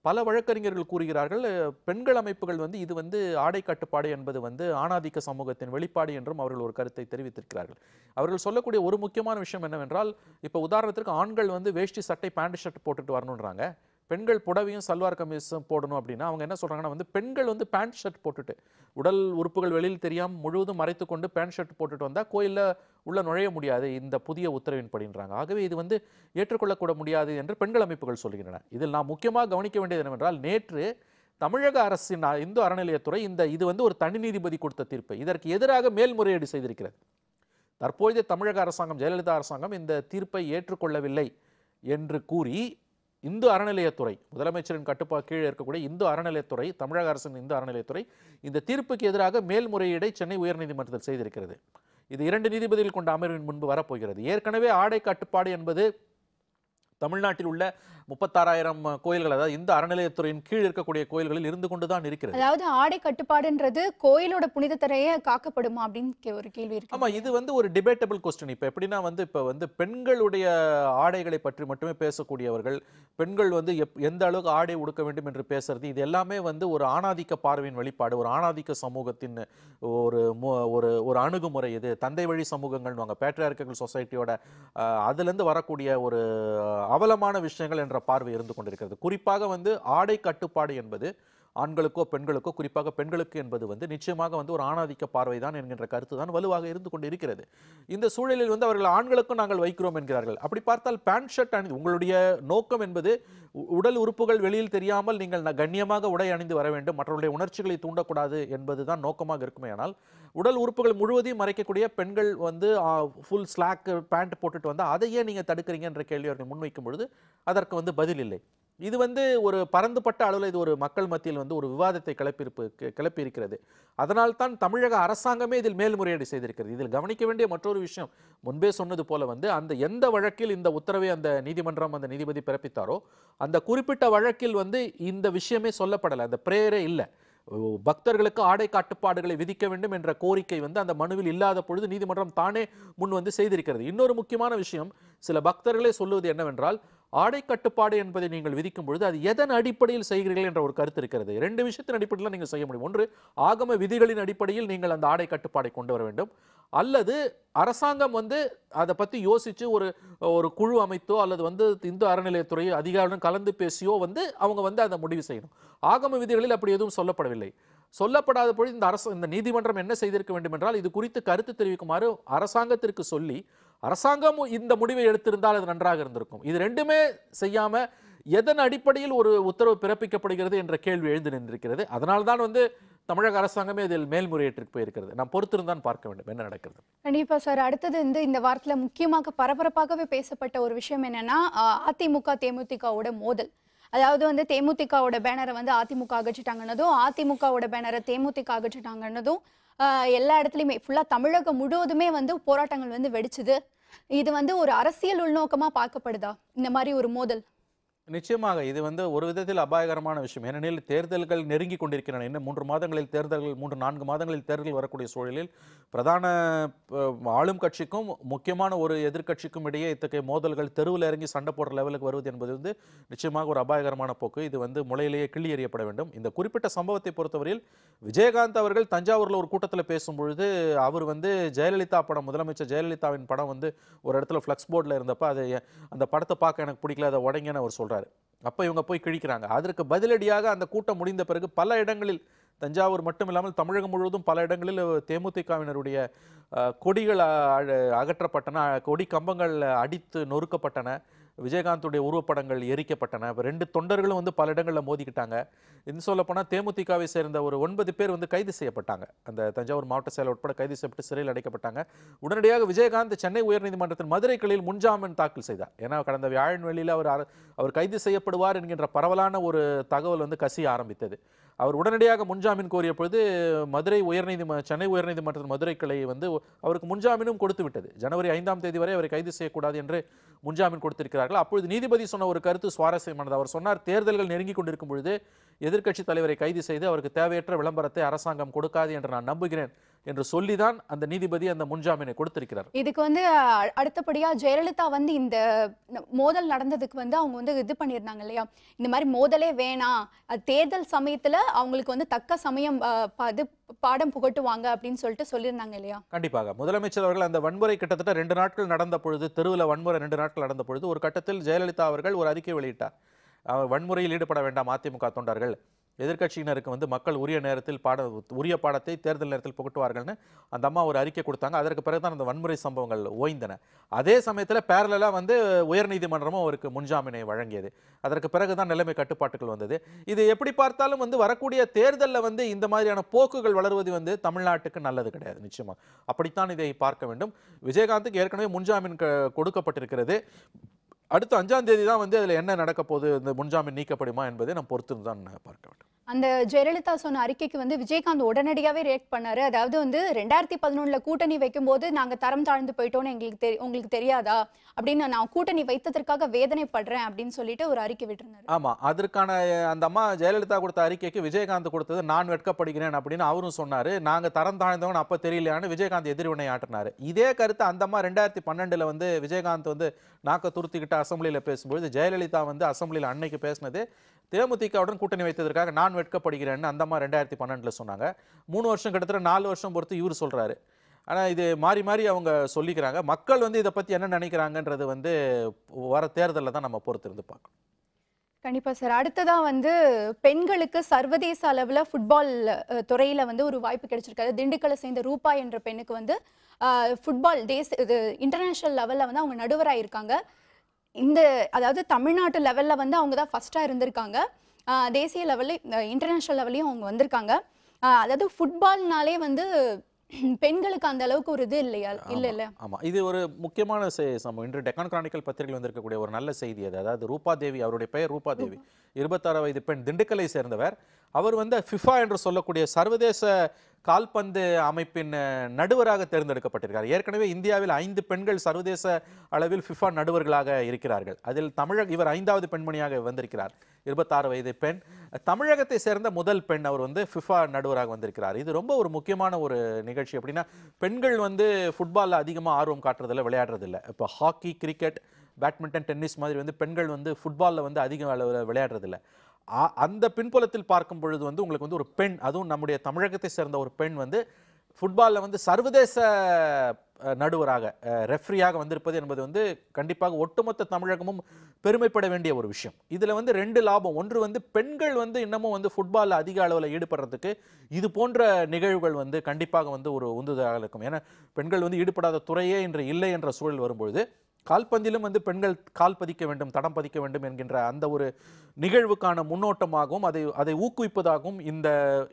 பல வழக்கறிஞர்கள் கூறுகிறார்கள் பெண்கள் அமைப்புகள் வந்து இது வந்து ஆடை கட்டுப்பாடு என்பது வந்து ஆணாதிக்க சமூகத்தின் வெளிப்பாடு என்றும் அவர்கள் ஒரு கருத்தை தெரிவித்திருக்கிறார்கள் அவர்கள் சொல்லக்கூடிய ஒரு முக்கியமான விஷயம் என்னவென்றால் இப்போ உதாரணத்திற்கு ஆண்கள் வந்து வேஷ்டி சட்டை பேண்ட் ஷர்ட் போட்டுட்டு வரணுன்றாங்க பெண்கள் புடவையும் சல்வார் கமீஸும் போடணும் அப்படின்னா அவங்க என்ன சொல்கிறாங்கன்னா வந்து பெண்கள் வந்து பேண்ட் ஷர்ட் போட்டுட்டு உடல் உறுப்புகள் வெளியில் தெரியாமல் முழுவதும் மறைத்து கொண்டு பேண்ட் ஷர்ட் போட்டுட்டு வந்தால் கோயிலில் உள்ளே நுழைய முடியாது இந்த புதிய உத்தரவின் படின்றாங்க ஆகவே இது வந்து ஏற்றுக்கொள்ளக்கூட முடியாது என்று பெண்கள் அமைப்புகள் சொல்கின்றன இதில் நான் முக்கியமாக கவனிக்க வேண்டியது என்னவென்றால் நேற்று தமிழக அரசின் இந்து அறநிலையத்துறை இந்த இது வந்து ஒரு தனி நீதிபதி கொடுத்த தீர்ப்பு இதற்கு எதிராக மேல்முறையீடு செய்திருக்கிறது தற்போதைய தமிழக அரசாங்கம் ஜெயலலிதா அரசாங்கம் இந்த தீர்ப்பை ஏற்றுக்கொள்ளவில்லை என்று கூறி இந்து அறநிலையத்துறை முதலமைச்சரின் கட்டுப்பா கீழே இருக்கக்கூடிய இந்து அறநிலையத்துறை தமிழக அரசின் இந்து அறநிலையத்துறை இந்த தீர்ப்புக்கு எதிராக மேல்முறையீடை சென்னை உயர்நீதிமன்றத்தில் செய்திருக்கிறது இது இரண்டு நீதிபதிகள் கொண்ட அமர்வின் முன்பு வரப்போகிறது ஏற்கனவே ஆடை கட்டுப்பாடு என்பது தமிழ்நாட்டில் உள்ள முப்பத்தாறாயிரம் கோயில்கள் அதாவது இந்த அறநிலையத்துறையின் கீழ் இருக்கக்கூடிய கோயில்களில் இருந்து கொண்டு தான் இருக்கிறது அதாவது ஆடை கட்டுப்பாடுன்றது கோயிலோட புனித காக்கப்படுமா அப்படின்னு ஒரு கேள்வி இருக்கு ஆமா இது வந்து ஒரு டிபேட்டபிள் கொஸ்டின் இப்போ எப்படின்னா வந்து இப்போ வந்து பெண்களுடைய ஆடைகளை பற்றி மட்டுமே பேசக்கூடியவர்கள் பெண்கள் வந்து எந்த அளவுக்கு ஆடை உடுக்க வேண்டும் என்று பேசுறது இது எல்லாமே வந்து ஒரு ஆணாதிக்க பார்வையின் வெளிப்பாடு ஒரு ஆணாதிக்க சமூகத்தின் ஒரு ஒரு ஒரு அணுகுமுறை இது தந்தை வழி சமூகங்கள் பேட்ரியார்க்கல் சொசைட்டியோட அதுலேருந்து வரக்கூடிய ஒரு அவலமான விஷயங்கள் என்ற பார்வை இருந்து கொண்டிருக்கிறது குறிப்பாக வந்து ஆடை கட்டுப்பாடு என்பது ஆண்களுக்கோ பெண்களுக்கோ குறிப்பாக பெண்களுக்கு என்பது வந்து நிச்சயமாக வந்து ஒரு ஆணாதிக்க பார்வை தான் என்கின்ற கருத்து தான் வலுவாக இருந்து கொண்டு இருக்கிறது இந்த சூழலில் வந்து அவர்கள் ஆண்களுக்கும் நாங்கள் வைக்கிறோம் என்கிறார்கள் அப்படி பார்த்தால் பேண்ட் ஷர்ட் அணி உங்களுடைய நோக்கம் என்பது உடல் உறுப்புகள் வெளியில் தெரியாமல் நீங்கள் கண்ணியமாக உடை அணிந்து வர வேண்டும் மற்றவருடைய உணர்ச்சிகளை தூண்டக்கூடாது என்பது தான் நோக்கமாக இருக்குமே ஆனால் உடல் உறுப்புகள் முழுவதையும் மறைக்கக்கூடிய பெண்கள் வந்து ஃபுல் ஸ்லாக் பேண்ட் போட்டுட்டு வந்தால் அதையே நீங்கள் தடுக்கிறீங்க என்ற கேள்வி அவர்கள் முன்வைக்கும் பொழுது அதற்கு வந்து பதில் இல்லை இது வந்து ஒரு பரந்துபட்ட அளவில் இது ஒரு மக்கள் மத்தியில் வந்து ஒரு விவாதத்தை கிளப்பியிருப்பு கிளப்பியிருக்கிறது தான் தமிழக அரசாங்கமே இதில் மேல்முறையீடு செய்திருக்கிறது இதில் கவனிக்க வேண்டிய மற்றொரு விஷயம் முன்பே சொன்னது போல வந்து அந்த எந்த வழக்கில் இந்த உத்தரவை அந்த நீதிமன்றம் அந்த நீதிபதி பிறப்பித்தாரோ அந்த குறிப்பிட்ட வழக்கில் வந்து இந்த விஷயமே சொல்லப்படலை அந்த பிரேயரே இல்லை பக்தர்களுக்கு ஆடை கட்டுப்பாடுகளை விதிக்க வேண்டும் என்ற கோரிக்கை வந்து அந்த மனுவில் இல்லாத பொழுது நீதிமன்றம் தானே முன் வந்து செய்திருக்கிறது இன்னொரு முக்கியமான விஷயம் சில பக்தர்களே சொல்லுவது என்னவென்றால் ஆடை கட்டுப்பாடு என்பதை நீங்கள் விதிக்கும் பொழுது அது எதன் அடிப்படையில் செய்கிறீர்கள் என்ற ஒரு கருத்து இருக்கிறது ரெண்டு விஷயத்தின் அடிப்படையில் நீங்கள் செய்ய முடியும் ஒன்று ஆகம விதிகளின் அடிப்படையில் நீங்கள் அந்த ஆடை கட்டுப்பாடை கொண்டு வர வேண்டும் அல்லது அரசாங்கம் வந்து அதை பற்றி யோசித்து ஒரு ஒரு குழு அமைத்தோ அல்லது வந்து இந்து அறநிலையத்துறை அதிகாரிகளும் கலந்து பேசியோ வந்து அவங்க வந்து அதை முடிவு செய்யணும் ஆகம விதிகளில் அப்படி எதுவும் சொல்லப்படவில்லை சொல்லப்படாத பொழுது இந்த அரசு இந்த நீதிமன்றம் என்ன செய்திருக்க வேண்டும் என்றால் இது குறித்து கருத்து தெரிவிக்குமாறு அரசாங்கத்திற்கு சொல்லி அரசாங்கம் இந்த முடிவை எடுத்திருந்தால் அது நன்றாக இருந்திருக்கும் இது ரெண்டுமே செய்யாமல் எதன் அடிப்படையில் ஒரு உத்தரவு பிறப்பிக்கப்படுகிறது என்ற கேள்வி எழுந்து நின்றிருக்கிறது அதனால்தான் வந்து தமிழக அரசாங்கமே இதில் மேல்முறையீட்டுக்கு போயிருக்கிறது நாம் பொறுத்திருந்தான் பார்க்க வேண்டும் என்ன நடக்கிறது கண்டிப்பா சார் அடுத்தது வந்து இந்த வாரத்தில் முக்கியமாக பரபரப்பாகவே பேசப்பட்ட ஒரு விஷயம் என்னன்னா அதிமுக தேமுதிகவோட மோதல் அதாவது வந்து தேமுதிகவோட பேனரை வந்து அதிமுக அகற்றிட்டாங்கன்னதும் அதிமுகவோட பேனரை தேமுதிக அகற்றிட்டாங்கன்னதும் எல்லா இடத்துலையுமே ஃபுல்லாக தமிழகம் முழுவதுமே வந்து போராட்டங்கள் வந்து வெடிச்சுது இது வந்து ஒரு அரசியல் உள்நோக்கமாக பார்க்கப்படுதா இந்த மாதிரி ஒரு மோதல் நிச்சயமாக இது வந்து ஒரு விதத்தில் அபாயகரமான விஷயம் ஏனெனில் தேர்தல்கள் நெருங்கி கொண்டிருக்கின்றன இன்னும் மூன்று மாதங்களில் தேர்தல்கள் மூன்று நான்கு மாதங்களில் தேர்தல் வரக்கூடிய சூழலில் பிரதான ஆளும் கட்சிக்கும் முக்கியமான ஒரு எதிர்க்கட்சிக்கும் இடையே இத்தகைய மோதல்கள் தெருவில் இறங்கி சண்டை போடுற லெவலுக்கு வருவது என்பது வந்து நிச்சயமாக ஒரு அபாயகரமான போக்கு இது வந்து முளையிலேயே கிள்ளி எறியப்பட வேண்டும் இந்த குறிப்பிட்ட சம்பவத்தை பொறுத்தவரையில் விஜயகாந்த் அவர்கள் தஞ்சாவூரில் ஒரு கூட்டத்தில் பேசும்பொழுது அவர் வந்து ஜெயலலிதா படம் முதலமைச்சர் ஜெயலலிதாவின் படம் வந்து ஒரு இடத்துல ஃப்ளக்ஸ் போர்டில் இருந்தப்போ அது அந்த படத்தை பார்க்க எனக்கு பிடிக்கல அதை உடங்கன்னு அவர் சொல்கிறார் சொல்கிறாரு அப்போ இவங்க போய் கிழிக்கிறாங்க அதற்கு பதிலடியாக அந்த கூட்டம் முடிந்த பிறகு பல இடங்களில் தஞ்சாவூர் மட்டும் இல்லாமல் தமிழகம் முழுவதும் பல இடங்களில் தேமுதிகவினருடைய கொடிகள் அகற்றப்பட்டன கொடி கம்பங்கள் அடித்து நொறுக்கப்பட்டன விஜயகாந்துடைய உருவப்படங்கள் எரிக்கப்பட்டன இப்போ ரெண்டு தொண்டர்களும் வந்து பல இடங்களில் மோதிக்கிட்டாங்க இன்னும் சொல்லப்போனால் தேமுதிகவை சேர்ந்த ஒரு ஒன்பது பேர் வந்து கைது செய்யப்பட்டாங்க அந்த தஞ்சாவூர் மாவட்ட செயலர் உட்பட கைது செய்யப்பட்டு சிறையில் அடைக்கப்பட்டாங்க உடனடியாக விஜயகாந்த் சென்னை உயர்நீதிமன்றத்தின் மதுரை கிளையில் முன்ஜாமீன் தாக்கல் செய்தார் ஏன்னா கடந்த வியாழன் வெளியில் அவர் அவர் கைது செய்யப்படுவார் என்கின்ற பரவலான ஒரு தகவல் வந்து கசிய ஆரம்பித்தது அவர் உடனடியாக முன்ஜாமீன் கோரிய பொழுது மதுரை உயர்நீதிம சென்னை உயர்நீதிமன்றத்தின் மதுரை கிளை வந்து அவருக்கு முன்ஜாமீனும் கொடுத்து விட்டது ஜனவரி ஐந்தாம் தேதி வரை அவரை கைது செய்யக்கூடாது என்று முன்ஜாமீன் கொடுத்திருக்கிறார்கள் அப்பொழுது நீதிபதி சொன்ன ஒரு கருத்து சுவாரஸ்யமானது அவர் சொன்னார் தேர்தல்கள் நெருங்கி கொண்டிருக்கும் பொழுது எதிர்க்கட்சி தலைவரை கைது செய்து அவருக்கு தேவையற்ற விளம்பரத்தை அரசாங்கம் கொடுக்காது என்று நான் நம்புகிறேன் என்று சொல்லிதான் அந்த நீதிபதி அந்த முன்ஜாமீனை கொடுத்திருக்கிறார் இதுக்கு வந்து அடுத்தபடியா ஜெயலலிதா வந்து இந்த மோதல் நடந்ததுக்கு வந்து அவங்க வந்து இது பண்ணியிருந்தாங்க இல்லையா இந்த மாதிரி மோதலே வேணாம் தேர்தல் சமயத்துல அவங்களுக்கு வந்து தக்க சமயம் இது பாடம் புகட்டுவாங்க அப்படின்னு சொல்லிட்டு சொல்லியிருந்தாங்க இல்லையா கண்டிப்பாக முதலமைச்சர் அவர்கள் அந்த வன்முறை கிட்டத்தட்ட ரெண்டு நாட்கள் நடந்த பொழுது தெருவில் வன்முறை ரெண்டு நாட்கள் நடந்த பொழுது ஒரு கட்டத்தில் ஜெயலலிதா அவர்கள் ஒரு அறிக்கை வெளியிட்டார் வன்முறையில் ஈடுபட வேண்டாம் அதிமுக தொண்டர்கள் எதிர்கட்சியினருக்கு வந்து மக்கள் உரிய நேரத்தில் பாட உரிய பாடத்தை தேர்தல் நேரத்தில் புகட்டுவார்கள்னு அந்த அம்மா ஒரு அறிக்கை கொடுத்தாங்க அதற்கு பிறகு தான் அந்த வன்முறை சம்பவங்கள் ஓய்ந்தன அதே சமயத்தில் பேரலாக வந்து உயர்நீதிமன்றமும் அவருக்கு முன்ஜாமீனை வழங்கியது அதற்கு பிறகு தான் நிலைமை கட்டுப்பாட்டுகள் வந்தது இது எப்படி பார்த்தாலும் வந்து வரக்கூடிய தேர்தலில் வந்து இந்த மாதிரியான போக்குகள் வளருவது வந்து தமிழ்நாட்டுக்கு நல்லது கிடையாது நிச்சயமாக அப்படித்தான் இதை பார்க்க வேண்டும் விஜயகாந்துக்கு ஏற்கனவே முன்ஜாமீன் கொடுக்கப்பட்டிருக்கிறது அடுத்த அஞ்சாம் தேதி தான் வந்து அதில் என்ன நடக்க போகுது இந்த முன்ஜாமீன் நீக்கப்படுமா என்பதை நம்ம பொறுத்து தான் பார்க்க வேண்டும் அந்த ஜெயலலிதா சொன்ன அறிக்கைக்கு வந்து விஜயகாந்த் உடனடியாகவே ரியாக்ட் பண்ணாரு அதாவது வந்து ரெண்டாயிரத்தி பதினொன்றில் கூட்டணி வைக்கும்போது நாங்கள் தரம் தாழ்ந்து போயிட்டோம்னு எங்களுக்கு தெரி உங்களுக்கு தெரியாதா அப்படின்னு நான் கூட்டணி வைத்ததற்காக வேதனைப்படுறேன் அப்படின்னு சொல்லிட்டு ஒரு அறிக்கை விட்டுருந்தாரு ஆமாம் அதற்கான அந்த அம்மா ஜெயலலிதா கொடுத்த அறிக்கைக்கு விஜயகாந்த் கொடுத்தது நான் வெட்கப்படுகிறேன் அப்படின்னு அவரும் சொன்னார் நாங்கள் தரம் தாழ்ந்தவங்க அப்போ தெரியலையான்னு விஜயகாந்த் எதிர்வினை ஆட்டினார் இதே கருத்து அந்த அம்மா ரெண்டாயிரத்தி பன்னெண்டில் வந்து விஜயகாந்த் வந்து நாக்க துருத்திக்கிட்ட அசம்பிளியில் பேசும்போது ஜெயலலிதா வந்து அசம்பிளியில் அன்னைக்கு பேசினது தேமுதிகவுடன் கூட்டணி வைத்ததற்காக நான் வெட்கப்படுகிறேன்னு அந்த ரெண்டாயிரத்தி பன்னெண்டில் சொன்னாங்க மூணு வருஷம் கிட்டத்தட்ட நாலு வருஷம் பொறுத்து இவர் சொல்கிறாரு ஆனால் இது மாறி மாறி அவங்க சொல்லிக்கிறாங்க மக்கள் வந்து இதை பற்றி என்ன நினைக்கிறாங்கன்றது வந்து வர தேர்தலில் தான் நம்ம பொறுத்திருந்து பார்க்கணும் கண்டிப்பாக சார் அடுத்ததாக வந்து பெண்களுக்கு சர்வதேச அளவில் ஃபுட்பால் துறையில் வந்து ஒரு வாய்ப்பு கிடைச்சிருக்காரு திண்டுக்கலை சேர்ந்த ரூபா என்ற பெண்ணுக்கு வந்து ஃபுட்பால் தேச இது இன்டர்நேஷ்னல் லெவலில் வந்து அவங்க நடுவராக இருக்காங்க இந்த அதாவது தமிழ்நாட்டு லெவலில் வந்து அவங்க தான் ஃபஸ்ட்டாக இருந்திருக்காங்க தேசிய லெவலில் இன்டர்நேஷ்னல் லெவல்லையும் அவங்க வந்திருக்காங்க அதாவது ஃபுட்பால்னாலே வந்து பெண்களுக்கு அந்த அளவுக்கு ஒரு இது இல்லையா இல்ல இல்ல ஆமா இது ஒரு முக்கியமான சம்பவம் இன்று டெக்கான் கிரானிக்கல் பத்திரிகையில் வந்திருக்கக்கூடிய ஒரு நல்ல செய்தி அது அதாவது ரூபா தேவி அவருடைய பெயர் ரூபா தேவி இருபத்தாறு வயது பெண் திண்டுக்கலை சேர்ந்தவர் அவர் வந்து ஃபிஃபா என்று சொல்லக்கூடிய சர்வதேச கால்பந்து அமைப்பின் நடுவராக தேர்ந்தெடுக்கப்பட்டிருக்கார் ஏற்கனவே இந்தியாவில் ஐந்து பெண்கள் சர்வதேச அளவில் ஃபிஃபா நடுவர்களாக இருக்கிறார்கள் அதில் தமிழக இவர் ஐந்தாவது பெண்மணியாக வந்திருக்கிறார் இருபத்தாறு வயது பெண் தமிழகத்தை சேர்ந்த முதல் பெண் அவர் வந்து ஃபிஃபா நடுவராக வந்திருக்கிறார் இது ரொம்ப ஒரு முக்கியமான ஒரு நிகழ்ச்சி அப்படின்னா பெண்கள் வந்து ஃபுட்பாலில் அதிகமாக ஆர்வம் காட்டுறதில்ல விளையாடுறதில்ல இப்போ ஹாக்கி கிரிக்கெட் பேட்மிண்டன் டென்னிஸ் மாதிரி வந்து பெண்கள் வந்து ஃபுட்பாலில் வந்து அதிக அளவில் விளையாடுறதில்ல அந்த பின்புலத்தில் பார்க்கும் பொழுது வந்து உங்களுக்கு வந்து ஒரு பெண் அதுவும் நம்முடைய தமிழகத்தை சேர்ந்த ஒரு பெண் வந்து ஃபுட்பாலில் வந்து சர்வதேச நடுவராக ரெஃப்ரியாக வந்திருப்பது என்பது வந்து கண்டிப்பாக ஒட்டுமொத்த தமிழகமும் பெருமைப்பட வேண்டிய ஒரு விஷயம் இதில் வந்து ரெண்டு லாபம் ஒன்று வந்து பெண்கள் வந்து இன்னமும் வந்து ஃபுட்பாலில் அதிக அளவில் ஈடுபடுறதுக்கு இது போன்ற நிகழ்வுகள் வந்து கண்டிப்பாக வந்து ஒரு உந்துதலாக இருக்கும் ஏன்னா பெண்கள் வந்து ஈடுபடாத துறையே இன்று இல்லை என்ற சூழல் வரும்பொழுது கால்பந்திலும் வந்து பெண்கள் கால் பதிக்க வேண்டும் தடம் பதிக்க வேண்டும் என்கின்ற அந்த ஒரு நிகழ்வுக்கான முன்னோட்டமாகவும் அதை அதை ஊக்குவிப்பதாகவும் இந்த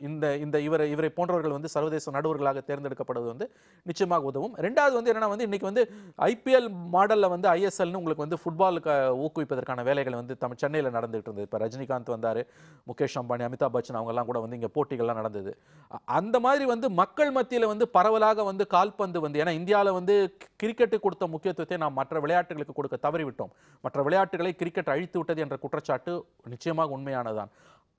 இந்த இந்த இவரை இவரை போன்றவர்கள் வந்து சர்வதேச நடுவர்களாக தேர்ந்தெடுக்கப்படுவது வந்து நிச்சயமாக உதவும் ரெண்டாவது வந்து என்னென்னா வந்து இன்றைக்கி வந்து ஐபிஎல் மாடலில் வந்து ஐஎஸ்எல்னு உங்களுக்கு வந்து ஃபுட்பாலுக்கு ஊக்குவிப்பதற்கான வேலைகள் வந்து தமிழ் சென்னையில் நடந்துகிட்டு இருந்தது இப்போ ரஜினிகாந்த் வந்தார் முகேஷ் அம்பானி அமிதாப் பச்சன் அவங்கெல்லாம் கூட வந்து இங்கே போட்டிகள்லாம் நடந்தது அந்த மாதிரி வந்து மக்கள் மத்தியில் வந்து பரவலாக வந்து கால்பந்து வந்து ஏன்னா இந்தியாவில் வந்து கிரிக்கெட்டு கொடுத்த முக்கியத்துவத்தை நாம் மற்ற விளையாட்டுகளுக்கு கொடுக்க தவறிவிட்டோம் மற்ற விளையாட்டுகளை கிரிக்கெட் அழித்து விட்டது என்ற குற்றச்சாட்டு நிச்சயமாக உண்மையானதான்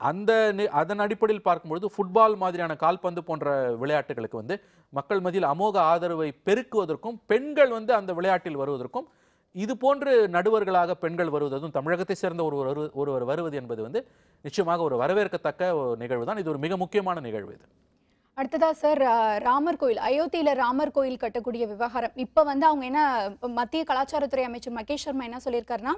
அந்த அதன் அடிப்படையில் பார்க்கும்பொழுது ஃபுட்பால் மாதிரியான கால்பந்து போன்ற விளையாட்டுகளுக்கு வந்து மக்கள் மதியில் அமோக ஆதரவை பெருக்குவதற்கும் பெண்கள் வந்து அந்த விளையாட்டில் வருவதற்கும் இது போன்று நடுவர்களாக பெண்கள் வருவதும் தமிழகத்தை சேர்ந்த ஒருவர் ஒருவர் வருவது என்பது வந்து நிச்சயமாக ஒரு வரவேற்கத்தக்க நிகழ்வு தான் இது ஒரு மிக முக்கியமான நிகழ்வு இது அடுத்ததா சார் ராமர் கோயில் அயோத்தியில ராமர் கோயில் கட்டக்கூடிய விவகாரம் இப்ப வந்து அவங்க என்ன மத்திய கலாச்சாரத்துறை அமைச்சர் மகேஷ் சர்மா என்ன சொல்லியிருக்காருன்னா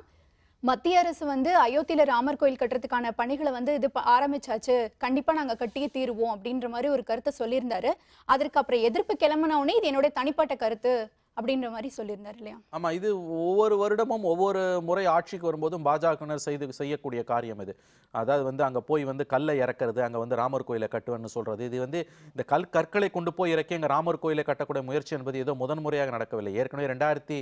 மத்திய அரசு வந்து அயோத்தியில ராமர் கோயில் கட்டுறதுக்கான பணிகளை வந்து இது ஆரம்பிச்சாச்சு கண்டிப்பா நாங்க கட்டியே தீருவோம் அப்படின்ற மாதிரி ஒரு கருத்தை சொல்லியிருந்தாரு அதற்கு அப்புறம் எதிர்ப்பு கிளம்பினவுடனே இது என்னுடைய தனிப்பட்ட கருத்து அப்படின்ற மாதிரி சொல்லியிருந்தாரு இல்லையா ஆமாம் இது ஒவ்வொரு வருடமும் ஒவ்வொரு முறை ஆட்சிக்கு வரும்போதும் பாஜகவினர் செய்து செய்யக்கூடிய காரியம் இது அதாவது வந்து அங்கே போய் வந்து கல்லை இறக்கிறது அங்கே வந்து ராமர் கோயிலை கட்டுவேன்னு சொல்கிறது இது வந்து இந்த கல் கற்களை கொண்டு போய் இறக்கி அங்கே ராமர் கோயிலை கட்டக்கூடிய முயற்சி என்பது ஏதோ முதன்முறையாக நடக்கவில்லை ஏற்கனவே ரெண்டாயிரத்தி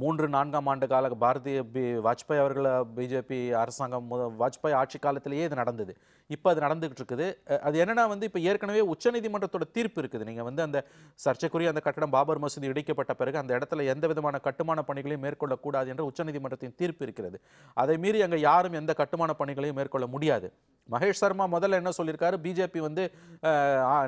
மூன்று நான்காம் ஆண்டு கால பாரதிய பி வாஜ்பாய் அவர்களை பிஜேபி அரசாங்கம் முத வாஜ்பாய் ஆட்சி காலத்திலேயே இது நடந்தது இப்போ அது நடந்துகிட்டு இருக்குது அது என்னென்னா வந்து இப்போ ஏற்கனவே உச்சநீதிமன்றத்தோட தீர்ப்பு இருக்குது நீங்கள் வந்து அந்த சர்ச்சைக்குரிய அந்த கட்டடம் பாபர் மசூதி இடிக்கப்பட்ட பிறகு அந்த இடத்துல எந்த விதமான கட்டுமான பணிகளையும் மேற்கொள்ளக்கூடாது என்ற உச்சநீதிமன்றத்தின் தீர்ப்பு இருக்கிறது அதை மீறி அங்கே யாரும் எந்த கட்டுமான பணிகளையும் மேற்கொள்ள முடியாது மகேஷ் சர்மா முதல்ல என்ன சொல்லியிருக்காரு பிஜேபி வந்து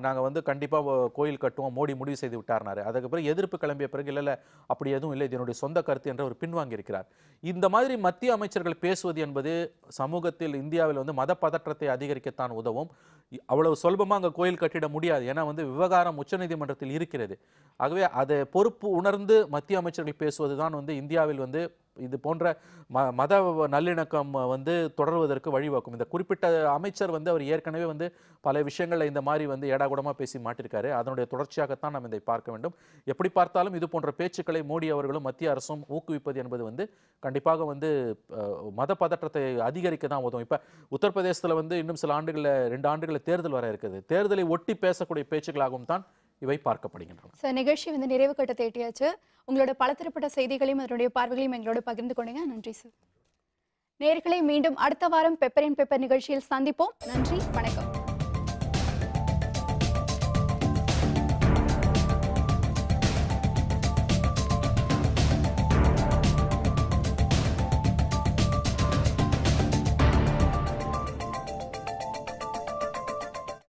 நாங்கள் வந்து கண்டிப்பாக கோயில் கட்டுவோம் மோடி முடிவு செய்து விட்டார்னாரு அதுக்கப்புறம் எதிர்ப்பு கிளம்பிய பிறகு இல்லை அப்படி எதுவும் இல்லை இது சொந்த கருத்து என்று அவர் பின்வாங்கியிருக்கிறார் இந்த மாதிரி மத்திய அமைச்சர்கள் பேசுவது என்பது சமூகத்தில் இந்தியாவில் வந்து மத பதற்றத்தை அதிகரிக்கத்தான் உதவும் அவ்வளவு சுலபமாக அங்கே கோயில் கட்டிட முடியாது ஏன்னா வந்து விவகாரம் உச்சநீதிமன்றத்தில் இருக்கிறது ஆகவே அதை பொறுப்பு உணர்ந்து மத்திய அமைச்சர்கள் பேசுவது தான் வந்து இந்தியாவில் வந்து இது போன்ற ம மத நல்லிணக்கம் வந்து தொடர்வதற்கு வழிவகுக்கும் இந்த குறிப்பிட்ட அமைச்சர் வந்து அவர் ஏற்கனவே வந்து பல விஷயங்களில் இந்த மாதிரி வந்து ஏடாகூடமாக பேசி மாட்டிருக்காரு அதனுடைய தொடர்ச்சியாகத்தான் நாம் இதை பார்க்க வேண்டும் எப்படி பார்த்தாலும் இது போன்ற பேச்சுக்களை மோடி அவர்களும் மத்திய அரசும் ஊக்குவிப்பது என்பது வந்து கண்டிப்பாக வந்து மத பதற்றத்தை அதிகரிக்க தான் உதவும் இப்போ உத்தரப்பிரதேசத்தில் வந்து இன்னும் சில ஆண்டுகளில் ரெண்டு ஆண்டுகளில் தேர்தல் வர இருக்குது தேர்தலை ஒட்டி பேசக்கூடிய பேச்சுக்களாகவும் தான் இவை பார்க்கப்படுகின்றன சார் நிகழ்ச்சி வந்து நிறைவு கட்டத்தை எட்டியாச்சு உங்களோட பலதரப்பட்ட செய்திகளையும் அதனுடைய பார்வைகளையும் எங்களோட பகிர்ந்து கொண்டீங்க நன்றி சார் நேர்களை மீண்டும் அடுத்த வாரம் பெப்பரின் பெப்பர் நிகழ்ச்சியில் சந்திப்போம் நன்றி வணக்கம்